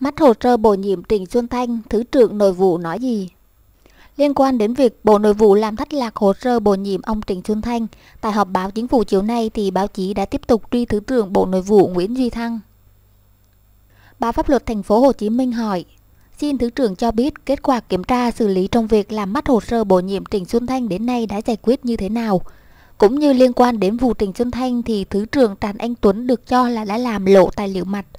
Mắt hồ sơ bổ nhiệm Trịnh Xuân Thanh, Thứ trưởng Nội vụ nói gì? Liên quan đến việc Bộ Nội vụ làm thất lạc hồ sơ bổ nhiệm ông Trịnh Xuân Thanh, tại họp báo chính phủ chiều nay thì báo chí đã tiếp tục truy Thứ trưởng Bộ Nội vụ Nguyễn Duy Thăng. Báo pháp luật thành phố Hồ Chí Minh hỏi, xin Thứ trưởng cho biết kết quả kiểm tra xử lý trong việc làm mắt hồ sơ bổ nhiệm Trịnh Xuân Thanh đến nay đã giải quyết như thế nào? Cũng như liên quan đến vụ Trịnh Xuân Thanh thì Thứ trưởng Trần Anh Tuấn được cho là đã làm lộ tài liệu mặt –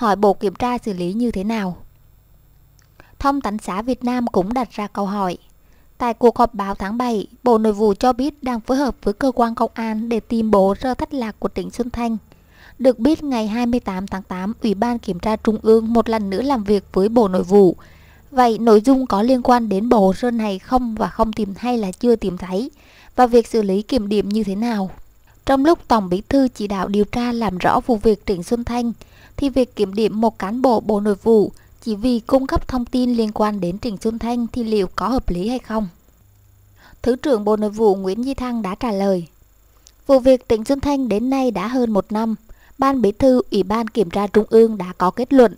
hỏi Bộ Kiểm tra xử lý như thế nào. Thông tấn xã Việt Nam cũng đặt ra câu hỏi. Tại cuộc họp báo tháng 7, Bộ Nội vụ cho biết đang phối hợp với cơ quan công an để tìm bộ rơ thất lạc của tỉnh Xuân Thanh. Được biết, ngày 28 tháng 8, Ủy ban Kiểm tra Trung ương một lần nữa làm việc với Bộ Nội vụ. Vậy, nội dung có liên quan đến bộ hồ sơ này không và không tìm hay là chưa tìm thấy? Và việc xử lý kiểm điểm như thế nào? Trong lúc Tổng Bí Thư chỉ đạo điều tra làm rõ vụ việc Trịnh Xuân Thanh, thì việc kiểm điểm một cán bộ Bộ Nội vụ chỉ vì cung cấp thông tin liên quan đến Trịnh Xuân Thanh thì liệu có hợp lý hay không? Thứ trưởng Bộ Nội vụ Nguyễn Di Thăng đã trả lời. Vụ việc Trịnh Xuân Thanh đến nay đã hơn một năm. Ban Bí thư Ủy ban Kiểm tra Trung ương đã có kết luận.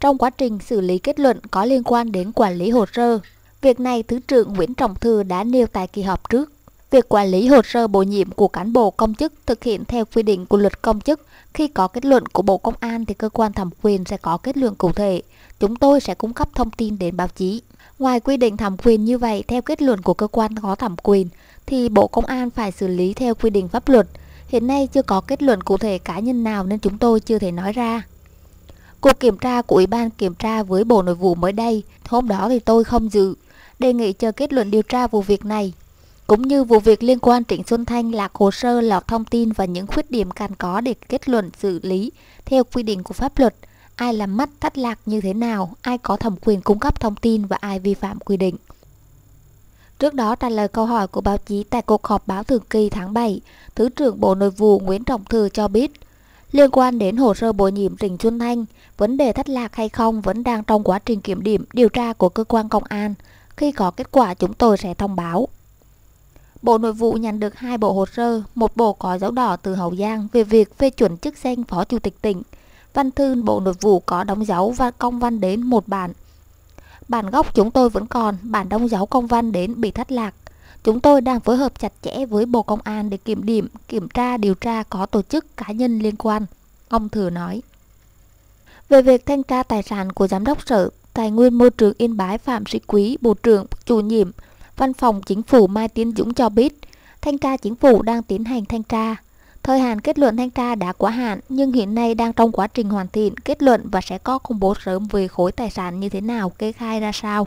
Trong quá trình xử lý kết luận có liên quan đến quản lý hồ sơ, việc này Thứ trưởng Nguyễn Trọng Thư đã nêu tại kỳ họp trước. Việc quản lý hồ sơ bổ nhiệm của cán bộ công chức thực hiện theo quy định của luật công chức. Khi có kết luận của Bộ Công an thì cơ quan thẩm quyền sẽ có kết luận cụ thể. Chúng tôi sẽ cung cấp thông tin đến báo chí. Ngoài quy định thẩm quyền như vậy theo kết luận của cơ quan có thẩm quyền thì Bộ Công an phải xử lý theo quy định pháp luật. Hiện nay chưa có kết luận cụ thể cá nhân nào nên chúng tôi chưa thể nói ra. Cuộc kiểm tra của Ủy ban kiểm tra với Bộ Nội vụ mới đây, hôm đó thì tôi không dự, đề nghị chờ kết luận điều tra vụ việc này cũng như vụ việc liên quan Trịnh Xuân Thanh là hồ sơ lọt thông tin và những khuyết điểm cần có để kết luận xử lý theo quy định của pháp luật, ai làm mắt thất lạc như thế nào, ai có thẩm quyền cung cấp thông tin và ai vi phạm quy định. Trước đó trả lời câu hỏi của báo chí tại cuộc họp báo thường kỳ tháng 7, Thứ trưởng Bộ Nội vụ Nguyễn Trọng Thư cho biết, liên quan đến hồ sơ bổ nhiệm Trịnh Xuân Thanh, vấn đề thất lạc hay không vẫn đang trong quá trình kiểm điểm điều tra của cơ quan công an. Khi có kết quả chúng tôi sẽ thông báo. Bộ Nội vụ nhận được hai bộ hồ sơ, một bộ có dấu đỏ từ Hậu Giang về việc phê chuẩn chức danh Phó Chủ tịch tỉnh. Văn thư Bộ Nội vụ có đóng dấu và công văn đến một bản. Bản gốc chúng tôi vẫn còn, bản đóng dấu công văn đến bị thất lạc. Chúng tôi đang phối hợp chặt chẽ với Bộ Công an để kiểm điểm, kiểm tra, điều tra có tổ chức cá nhân liên quan. Ông Thừa nói. Về việc thanh tra tài sản của Giám đốc Sở Tài nguyên Môi trường Yên Bái Phạm Sĩ Quý, Bộ trưởng, Chủ nhiệm, Văn phòng Chính phủ Mai Tiến Dũng cho biết, thanh tra chính phủ đang tiến hành thanh tra. Thời hạn kết luận thanh tra đã quá hạn nhưng hiện nay đang trong quá trình hoàn thiện kết luận và sẽ có công bố sớm về khối tài sản như thế nào, kê khai ra sao.